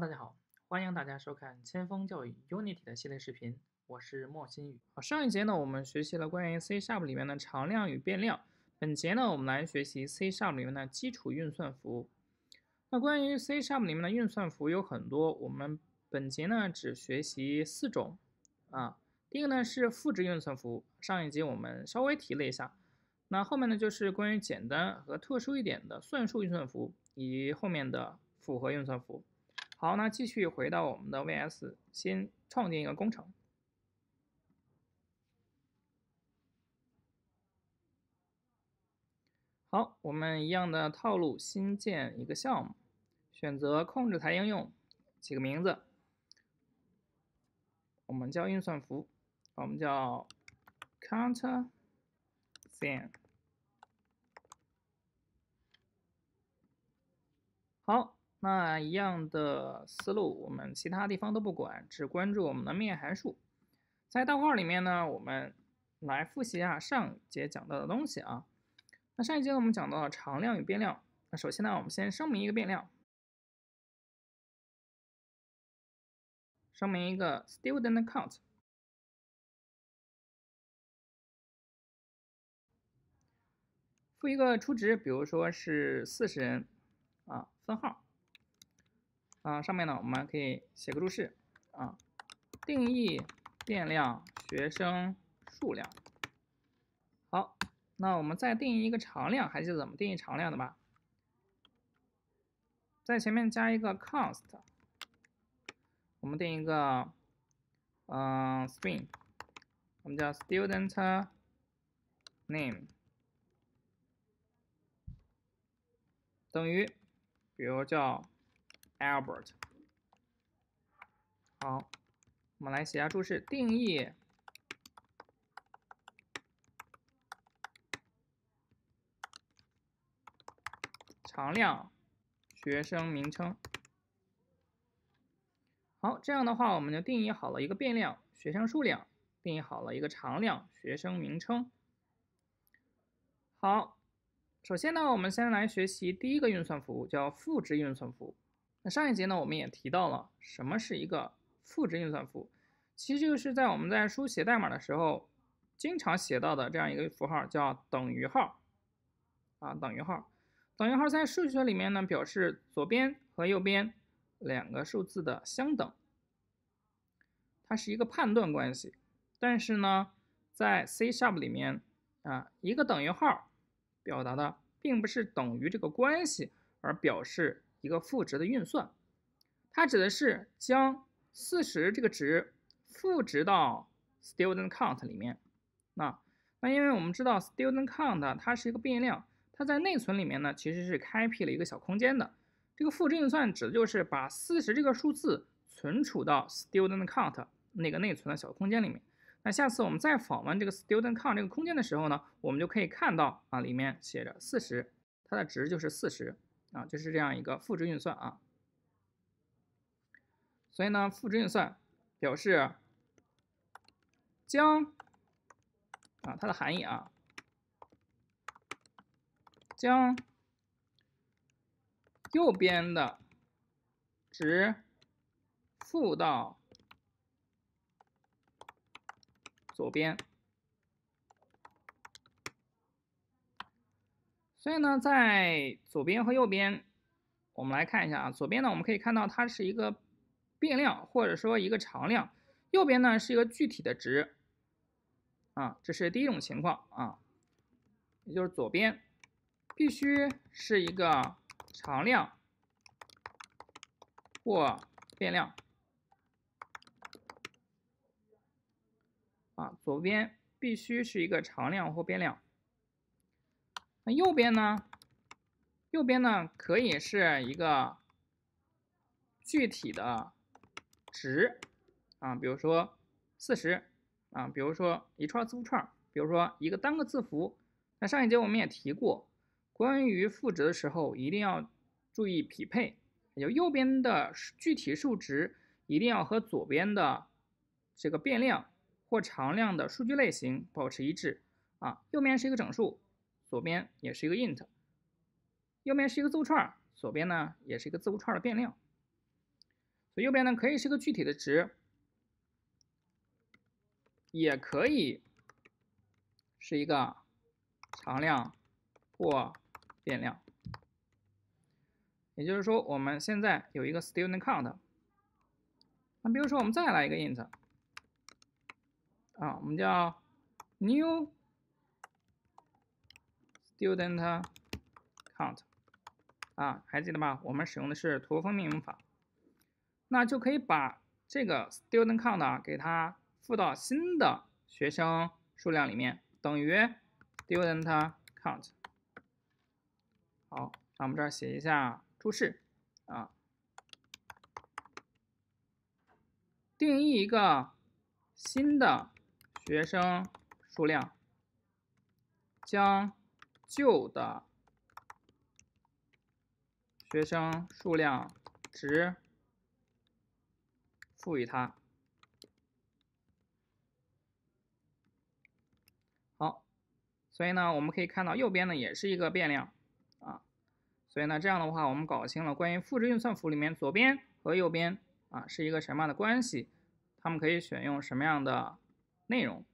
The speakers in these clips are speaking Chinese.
大家好，欢迎大家收看千锋教育 Unity 的系列视频，我是莫新宇。好，上一节呢，我们学习了关于 C# Sharp 里面的常量与变量。本节呢，我们来学习 C# Sharp 里面的基础运算符。那关于 C# Sharp 里面的运算符有很多，我们本节呢只学习四种啊。第一个呢是赋值运算符，上一节我们稍微提了一下。那后面呢就是关于简单和特殊一点的算术运算符，以及后面的复合运算符。好，那继续回到我们的 VS，先创建一个工程。好，我们一样的套路，新建一个项目，选择控制台应用，起个名字，我们叫运算符，我们叫 c o u n t e r s i e n 好。那一样的思路，我们其他地方都不管，只关注我们的面函数。在大号里面呢，我们来复习一下上节讲到的东西啊。那上一节我们讲到了常量与变量。那首先呢，我们先声明一个变量，声明一个 student count，负一个初值，比如说是四十人啊，分号。啊，上面呢我们可以写个注释啊，定义变量学生数量。好，那我们再定义一个常量，还记得怎么定义常量的吧？在前面加一个 const，我们定一个，呃，string，我们叫 student name 等于，比如叫。Albert，好，我们来写下注释。定义常量学生名称。好，这样的话我们就定义好了一个变量学生数量，定义好了一个常量学生名称。好，首先呢，我们先来学习第一个运算符，叫复制运算符。那上一节呢，我们也提到了什么是一个赋值运算符，其实就是在我们在书写代码的时候，经常写到的这样一个符号叫等于号，啊，等于号，等于号在数学里面呢，表示左边和右边两个数字的相等，它是一个判断关系。但是呢，在 C sharp 里面，啊，一个等于号表达的并不是等于这个关系，而表示。一个赋值的运算，它指的是将四十这个值赋值到 student count 里面。那那因为我们知道 student count 它是一个变量，它在内存里面呢其实是开辟了一个小空间的。这个赋值运算指的就是把四十这个数字存储到 student count 那个内存的小空间里面。那下次我们再访问这个 student count 这个空间的时候呢，我们就可以看到啊里面写着四十，它的值就是四十。啊，就是这样一个赋值运算啊。所以呢，赋值运算表示将啊它的含义啊，将右边的值赋到左边。所以呢，在左边和右边，我们来看一下啊。左边呢，我们可以看到它是一个变量或者说一个常量，右边呢是一个具体的值啊。这是第一种情况啊，也就是左边必须是一个常量或变量啊，左边必须是一个常量或变量。那右边呢？右边呢可以是一个具体的值啊，比如说四十啊，比如说一串字符串，比如说一个单个字符。那上一节我们也提过，关于赋值的时候一定要注意匹配，就右边的具体数值一定要和左边的这个变量或常量的数据类型保持一致啊。右边是一个整数。左边也是一个 int，右边是一个字符串，左边呢也是一个字符串的变量，所以右边呢可以是个具体的值，也可以是一个常量或变量。也就是说，我们现在有一个 student count，那比如说我们再来一个 int，啊，我们叫 new。student count 啊，还记得吗？我们使用的是驼峰命名法，那就可以把这个 student count 啊给它赋到新的学生数量里面，等于 student count。好，那我们这儿写一下注释啊，定义一个新的学生数量，将。旧的学生数量值赋予它。好，所以呢，我们可以看到右边呢也是一个变量啊。所以呢，这样的话，我们搞清了关于复制运算符里面左边和右边啊是一个什么样的关系，他们可以选用什么样的内容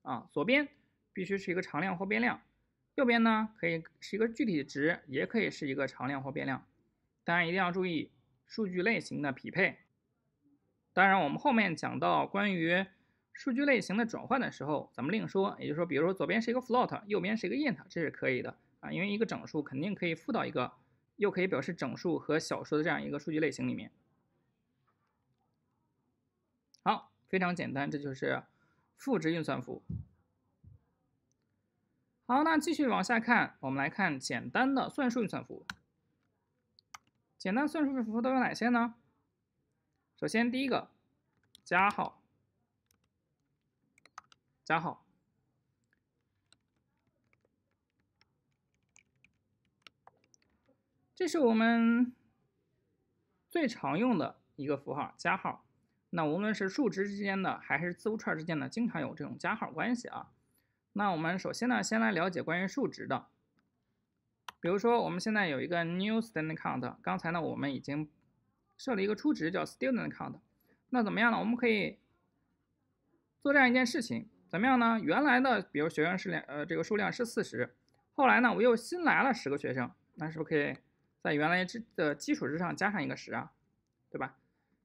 啊？左边必须是一个常量或变量。右边呢，可以是一个具体值，也可以是一个常量或变量。当然一定要注意数据类型的匹配。当然，我们后面讲到关于数据类型的转换的时候，咱们另说。也就是说，比如说左边是一个 float，右边是一个 int，这是可以的啊，因为一个整数肯定可以赋到一个又可以表示整数和小数的这样一个数据类型里面。好，非常简单，这就是赋值运算符。好，那继续往下看，我们来看简单的算术运算符。简单算术运算符都有哪些呢？首先，第一个，加号，加号。这是我们最常用的一个符号，加号。那无论是数值之间的，还是字符串之间的，经常有这种加号关系啊。那我们首先呢，先来了解关于数值的。比如说，我们现在有一个 new student count。刚才呢，我们已经设了一个初值叫 student count。那怎么样呢？我们可以做这样一件事情，怎么样呢？原来的，比如学生是两，呃，这个数量是四十。后来呢，我又新来了十个学生，那是不是可以在原来之的基础之上加上一个十啊？对吧？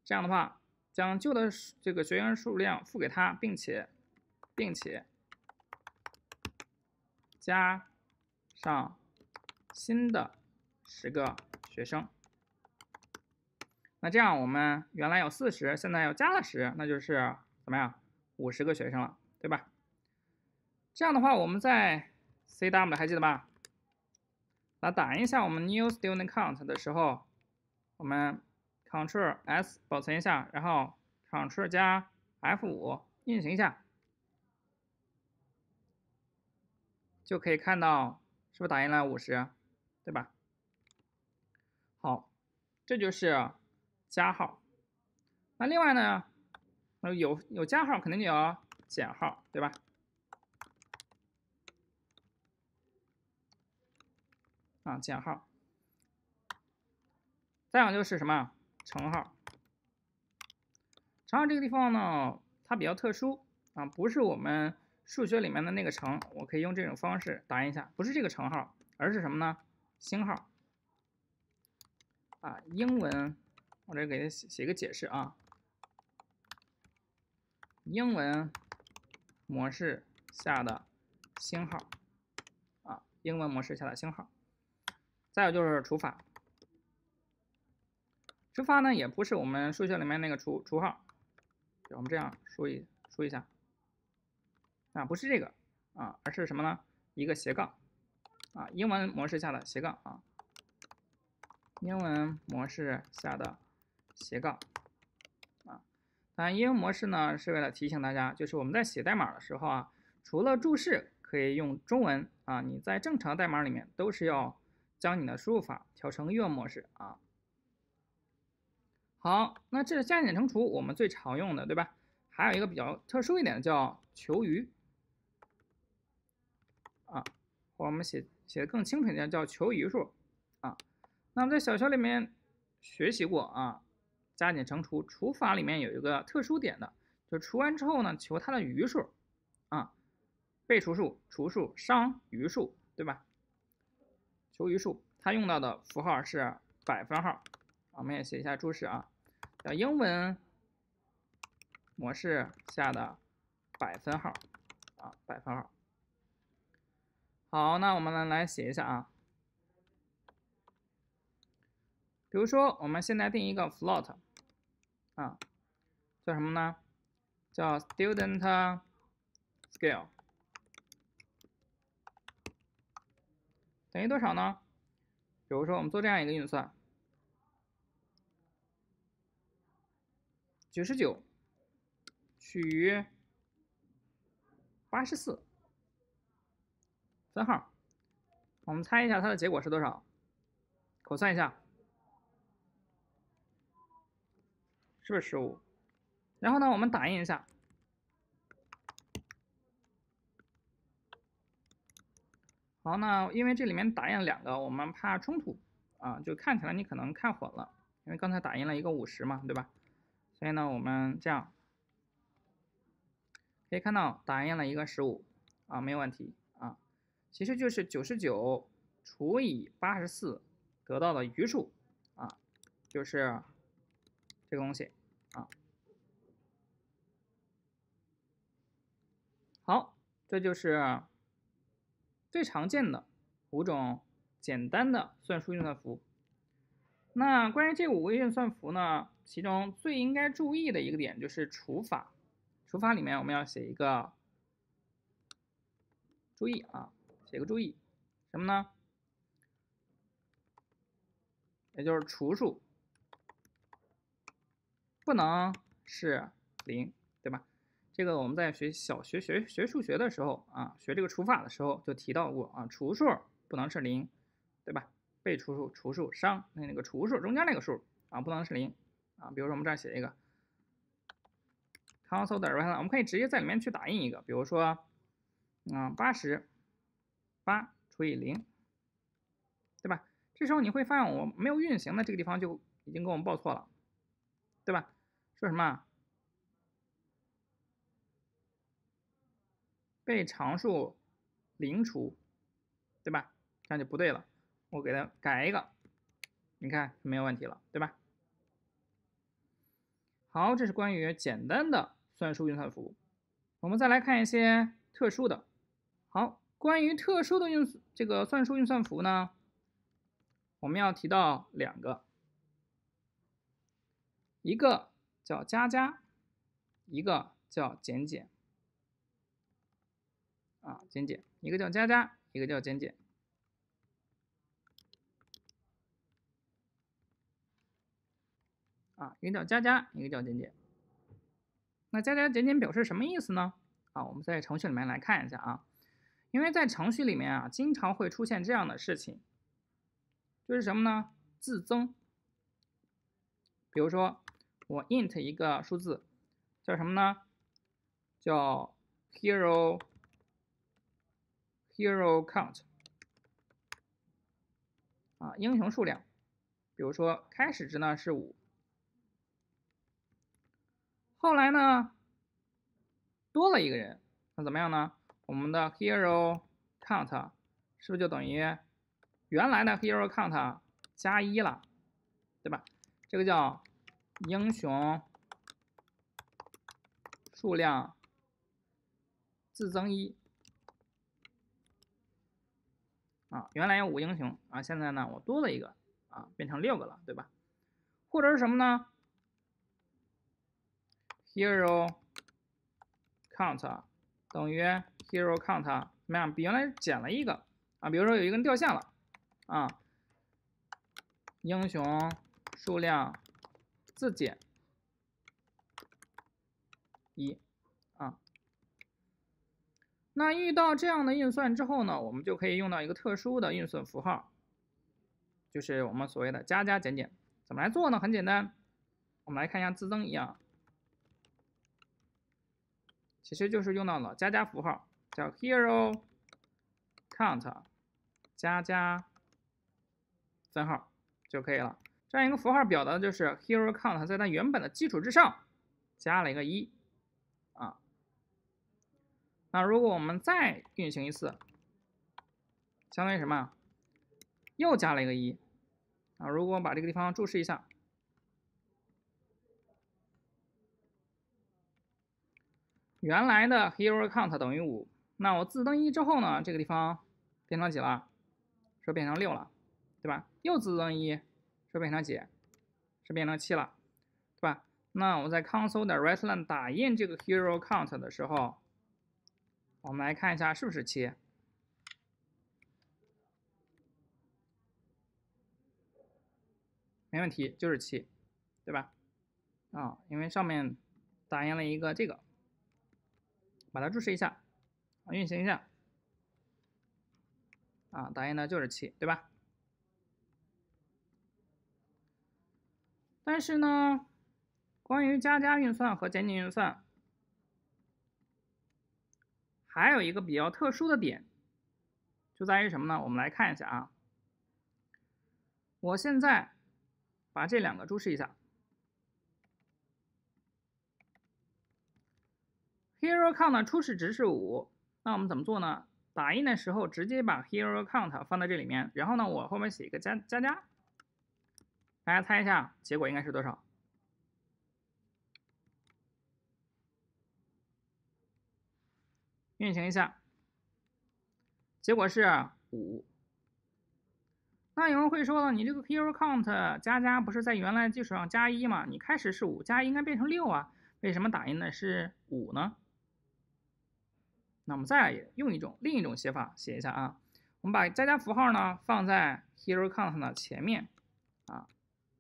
这样的话，将旧的这个学员数量付给他，并且，并且。加上新的十个学生，那这样我们原来有四十，现在又加了十，那就是怎么样？五十个学生了，对吧？这样的话，我们在 C W 的还记得吧？来打印一下我们 new student count 的时候，我们 c t r l S 保存一下，然后 c t r l 加 F 五运行一下。就可以看到是不是打印了五十，对吧？好，这就是加号。那另外呢，呃，有有加号肯定就有减号，对吧？啊，减号。再有就是什么乘号。乘号这个地方呢，它比较特殊啊，不是我们。数学里面的那个乘，我可以用这种方式打印一下，不是这个乘号，而是什么呢？星号啊，英文，我这给它写写个解释啊，英文模式下的星号啊，英文模式下的星号。再有就是除法，除法呢也不是我们数学里面那个除除号，我们这样输一输一下。啊，不是这个啊，而是什么呢？一个斜杠啊，英文模式下的斜杠啊，英文模式下的斜杠啊。但英文模式呢，是为了提醒大家，就是我们在写代码的时候啊，除了注释可以用中文啊，你在正常代码里面都是要将你的输入法调成英文模式啊。好，那这加减乘除我们最常用的对吧？还有一个比较特殊一点的叫求余。或我们写写的更清楚一点，叫求余数啊。那我们在小学里面学习过啊，加减乘除，除法里面有一个特殊点的，就除完之后呢，求它的余数啊，被除数、除数、商、余数，对吧？求余数，它用到的符号是百分号，我们也写一下注释啊，叫英文模式下的百分号啊，百分号。好，那我们来来写一下啊。比如说，我们现在定一个 float，啊，叫什么呢？叫 student scale，等于多少呢？比如说，我们做这样一个运算：九十九取八十四。三号，我们猜一下它的结果是多少？口算一下，是不是十五？然后呢，我们打印一下。好，那因为这里面打印两个，我们怕冲突啊，就看起来你可能看混了，因为刚才打印了一个五十嘛，对吧？所以呢，我们这样可以看到打印了一个十五啊，没有问题。其实就是九十九除以八十四得到的余数啊，就是这个东西啊。好，这就是最常见的五种简单的算术运算符。那关于这五位运算符呢，其中最应该注意的一个点就是除法，除法里面我们要写一个注意啊。写个注意，什么呢？也就是除数不能是零，对吧？这个我们在学小学学学数学的时候啊，学这个除法的时候就提到过啊，除数不能是零，对吧？被除数、除数、商，那那个除数中间那个数啊，不能是零啊。比如说我们这儿写一个，console 的我们可以直接在里面去打印一个，比如说啊八十。八除以零，对吧？这时候你会发现我没有运行的这个地方就已经给我们报错了，对吧？说什么被常数零除，对吧？这样就不对了。我给它改一个，你看没有问题了，对吧？好，这是关于简单的算术运算符。我们再来看一些特殊的，好。关于特殊的运这个算术运算符呢，我们要提到两个，一个叫加加，一个叫减减，啊减减，一个叫加加，一个叫减减，啊一个叫加加，一个叫减减。那加加减减表示什么意思呢？啊，我们在程序里面来看一下啊。因为在程序里面啊，经常会出现这样的事情，就是什么呢？自增。比如说，我 int 一个数字，叫什么呢？叫 hero hero count 啊，英雄数量。比如说，开始值呢是五，后来呢多了一个人，那怎么样呢？我们的 hero count 是不是就等于原来的 hero count 加一了，对吧？这个叫英雄数量自增一啊。原来有五英雄啊，现在呢我多了一个啊，变成六个了，对吧？或者是什么呢？hero count 等于 zero count 怎么样？比原来减了一个啊？比如说有一个人掉线了啊？英雄数量自减一啊？那遇到这样的运算之后呢，我们就可以用到一个特殊的运算符号，就是我们所谓的加加减减。怎么来做呢？很简单，我们来看一下自增一样，其实就是用到了加加符号。叫 hero count 加加分号就可以了。这样一个符号表达的就是 hero count 在它原本的基础之上加了一个一啊。那如果我们再运行一次，相当于什么？又加了一个一啊。如果我把这个地方注释一下，原来的 hero count 等于五。那我自增一之后呢？这个地方变成几了？不变成六了，对吧？又自增一，不变成几？是变成七了，对吧？那我在 console 的 r e s t line 打印这个 hero count 的时候，我们来看一下是不是七，没问题，就是七，对吧？啊，因为上面打印了一个这个，把它注释一下。运行一下，啊，打印的就是七，对吧？但是呢，关于加加运算和减减运算，还有一个比较特殊的点，就在于什么呢？我们来看一下啊，我现在把这两个注释一下，hero count 的初始值是五。那我们怎么做呢？打印的时候直接把 hero count 放在这里面，然后呢，我后面写一个加加加。大家猜一下，结果应该是多少？运行一下，结果是五。那有人会说了，你这个 hero count 加加不是在原来基础上加一吗？你开始是五，加一，应该变成六啊，为什么打印的是五呢？那我们再来也用一种另一种写法写一下啊，我们把加加符号呢放在 hero count 的前面啊，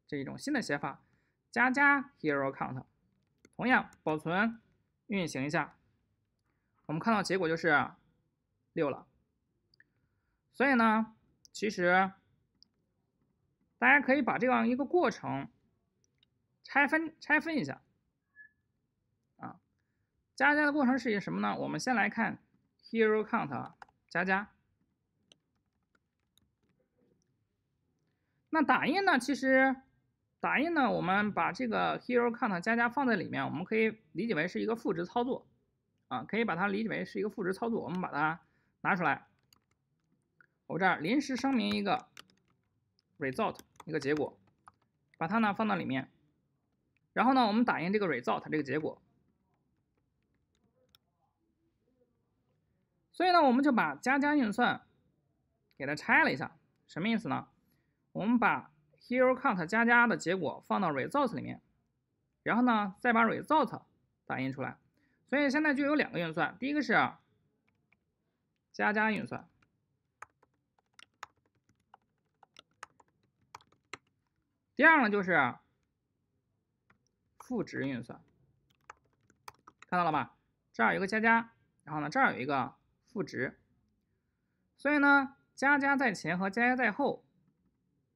这一种新的写法加加 hero count，同样保存运行一下，我们看到结果就是六了。所以呢，其实大家可以把这样一个过程拆分拆分一下。加加的过程是以什么呢？我们先来看 hero count 加加。那打印呢？其实打印呢，我们把这个 hero count 加加放在里面，我们可以理解为是一个赋值操作啊，可以把它理解为是一个赋值操作。我们把它拿出来，我这儿临时声明一个 result 一个结果，把它呢放到里面，然后呢，我们打印这个 result 这个结果。所以呢，我们就把加加运算给它拆了一下，什么意思呢？我们把 hero count 加加的结果放到 result 里面，然后呢，再把 result 打印出来。所以现在就有两个运算，第一个是加加运算，第二个就是负值运算。看到了吧？这儿有个加加，然后呢，这儿有一个。赋值，所以呢，加加在前和加加在后，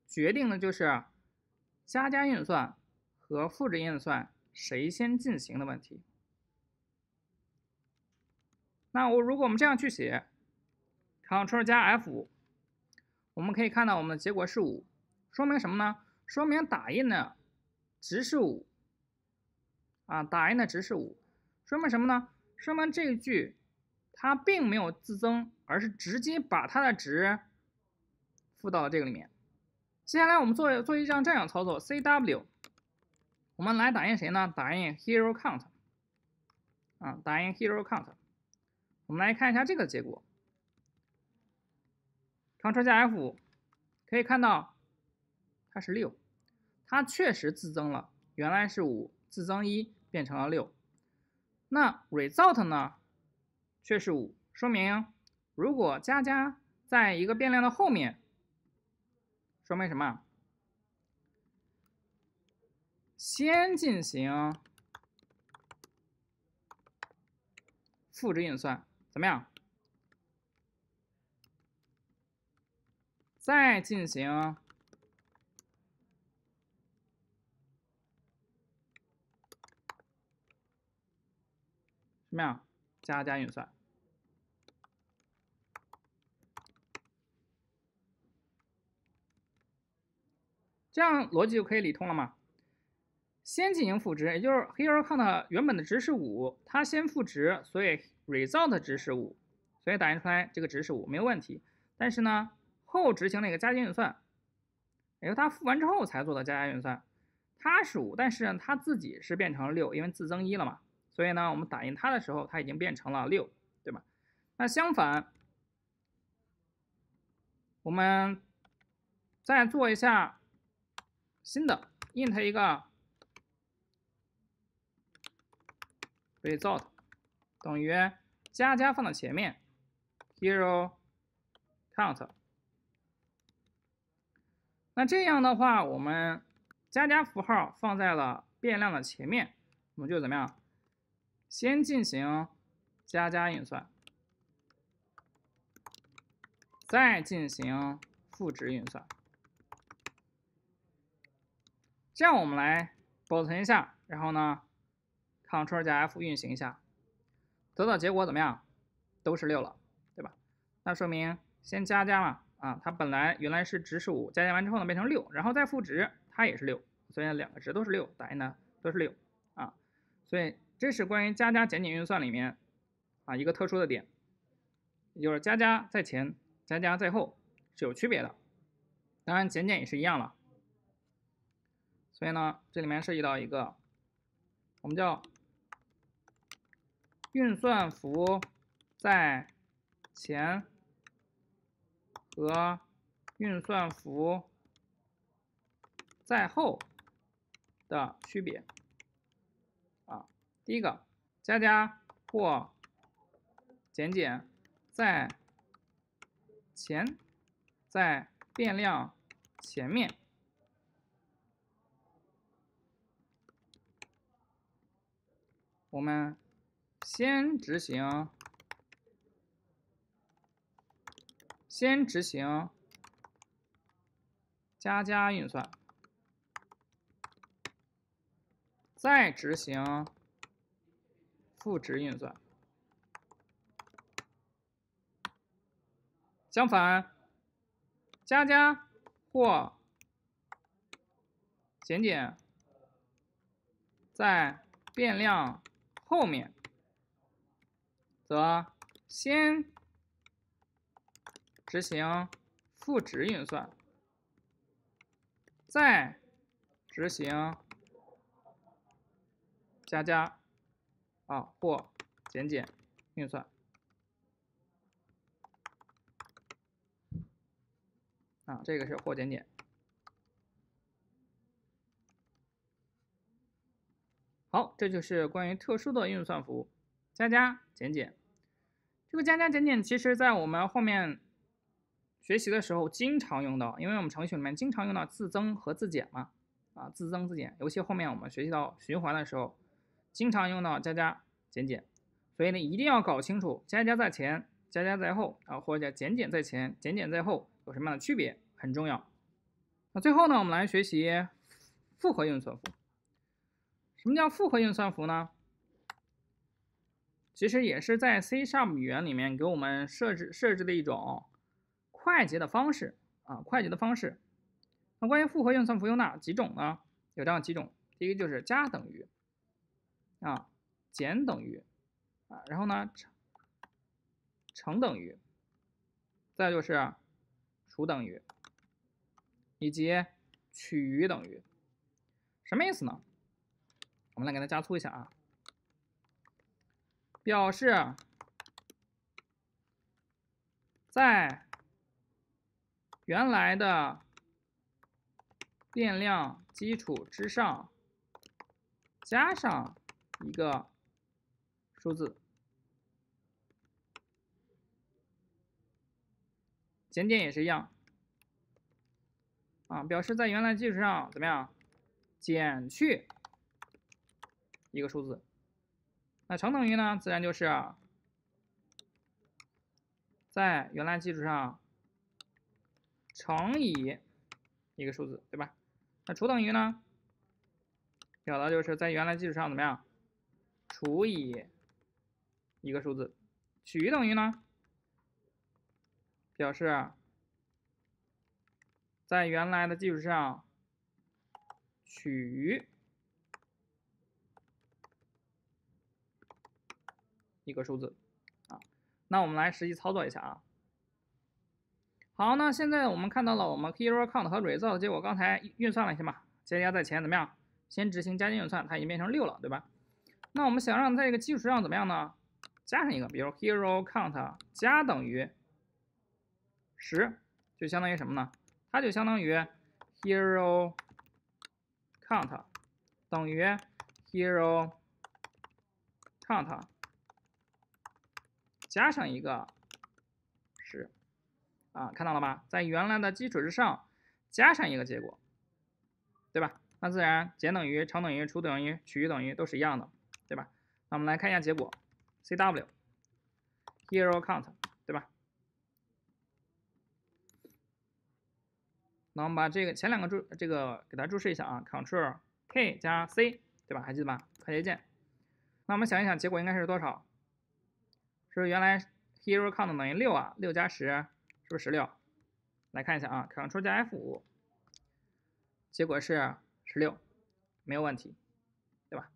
决定的就是加加运算和赋值运算谁先进行的问题。那我如果我们这样去写 c t r l 加 F，我们可以看到我们的结果是五，说明什么呢？说明打印的值是五啊，打印的值是五，说明什么呢？说明这一句。它并没有自增，而是直接把它的值赋到了这个里面。接下来我们做做一项这样操作，cw，我们来打印谁呢？打印 hero count，啊，打印 hero count，我们来看一下这个结果，c t r l 加 F，可以看到它是六，它确实自增了，原来是五，自增一变成了六。那 result 呢？却是五，说明如果加加在一个变量的后面，说明什么？先进行赋值运算，怎么样？再进行什么呀？加加运算。这样逻辑就可以理通了嘛？先进行赋值，也就是 here count 原本的值是五，它先赋值，所以 result 值是五，所以打印出来这个值是五，没有问题。但是呢，后执行了一个加减运算，也就它赋完之后才做的加减运算它是五，但是它自己是变成了六，因为自增一了嘛。所以呢，我们打印它的时候，它已经变成了六，对吧？那相反，我们再做一下。新的 int 一个 result 等于加加放到前面 h e r o count。那这样的话，我们加加符号放在了变量的前面，我们就怎么样？先进行加加运算，再进行赋值运算。这样我们来保存一下，然后呢，Ctrl 加 F 运行一下，得到结果怎么样？都是六了，对吧？那说明先加加嘛，啊，它本来原来是值是五，加加完之后呢变成六，然后再赋值，它也是六，所以两个值都是六，答案呢都是六啊。所以这是关于加加减减运算里面啊一个特殊的点，也就是加加在前，加加在后是有区别的，当然减减也是一样了。所以呢，这里面涉及到一个我们叫运算符在前和运算符在后的区别啊。第一个加加或减减在前，在变量前面。我们先执行，先执行加加运算，再执行负值运算。相反，加加或减减，在变量。后面，则先执行赋值运算，再执行加加啊或减减运算啊，这个是或减减。好，这就是关于特殊的运算符，加加、减减。这个加加、减减，其实在我们后面学习的时候经常用到，因为我们程序里面经常用到自增和自减嘛，啊，自增、自减，尤其后面我们学习到循环的时候，经常用到加加、减减，所以呢，一定要搞清楚加加在前、加加在后，啊，或者叫减减在前、减减在后，有什么样的区别，很重要。那最后呢，我们来学习复合运算符。什么叫复合运算符呢？其实也是在 C 语言里面给我们设置设置的一种快捷的方式啊，快捷的方式。那关于复合运算符有哪几种呢？有这样几种：第一个就是加等于啊，减等于啊，然后呢，乘乘等于，再就是除等于，以及取余等于。什么意思呢？我们来给它加粗一下啊，表示在原来的变量基础之上加上一个数字，减点也是一样啊，表示在原来基础上怎么样减去。一个数字，那乘等于呢？自然就是在原来基础上乘以一个数字，对吧？那除等于呢？表达就是在原来基础上怎么样除以一个数字？取等于呢？表示在原来的基础上取。一个数字，啊，那我们来实际操作一下啊。好，那现在我们看到了我们 hero count 和 result 结果刚才运算了，一下先加在前，怎么样？先执行加减运算，它已经变成六了，对吧？那我们想让在这个基础上怎么样呢？加上一个，比如 hero count 加等于十，就相当于什么呢？它就相当于 hero count 等于 hero count。加上一个十，啊，看到了吧？在原来的基础之上加上一个结果，对吧？那自然减等于、乘等于、除等于、取余等于都是一样的，对吧？那我们来看一下结果，cw h e r o count，对吧？那我们把这个前两个注这个给它注释一下啊，control k 加 c，对吧？还记得吧？快捷键。那我们想一想，结果应该是多少？是不是原来 h e r o count 等于六啊？六加十是不是十六？来看一下啊，Ctrl 加 F 五，结果是十六，没有问题，对吧？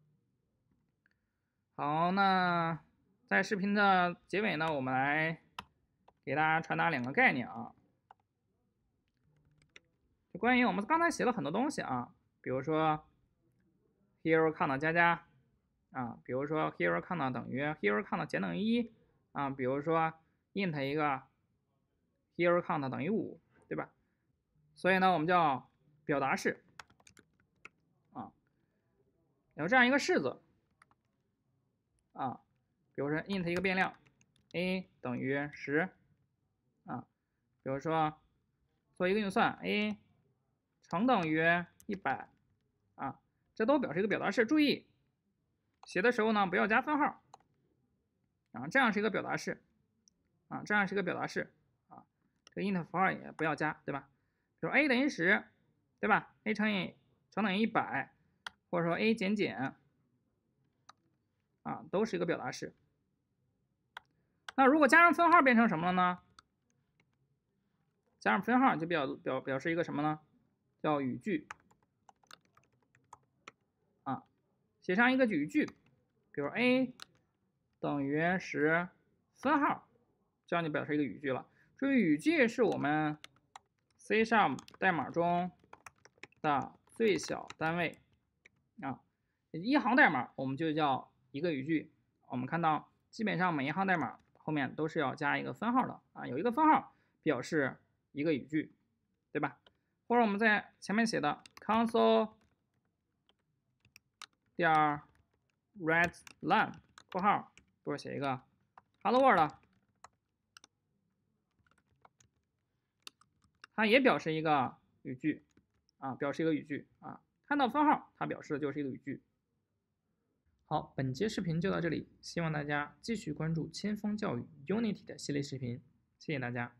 好，那在视频的结尾呢，我们来给大家传达两个概念啊，就关于我们刚才写了很多东西啊，比如说 h e r o count 加加啊，比如说 h e r o count 等于 h e r o count 减等于一。啊，比如说 int 一个 hero count 等于五，对吧？所以呢，我们叫表达式。啊，有这样一个式子。啊，比如说 int 一个变量 a 等于十。啊，比如说做一个运算 a 乘等于一百。啊，这都表示一个表达式。注意写的时候呢，不要加分号。然后这样是一个表达式，啊，这样是一个表达式，啊，这个 int 符号也不要加，对吧？比如 a 等于十，对吧？a 乘以乘等于一百，或者说 a 减减，啊，都是一个表达式。那如果加上分号变成什么了呢？加上分号就表表表示一个什么呢？叫语句，啊，写上一个语句，比如 a。等于十，分号，这样就表示一个语句了。注意，语句是我们 C 上代码中的最小单位啊。一行代码我们就叫一个语句。我们看到，基本上每一行代码后面都是要加一个分号的啊。有一个分号，表示一个语句，对吧？或者我们在前面写的 console 点 r e d l i n e 括号）。不是写一个，Hello World，它也表示一个语句啊，表示一个语句啊，看到分号，它表示的就是一个语句。好，本期视频就到这里，希望大家继续关注千锋教育 Unity 的系列视频，谢谢大家。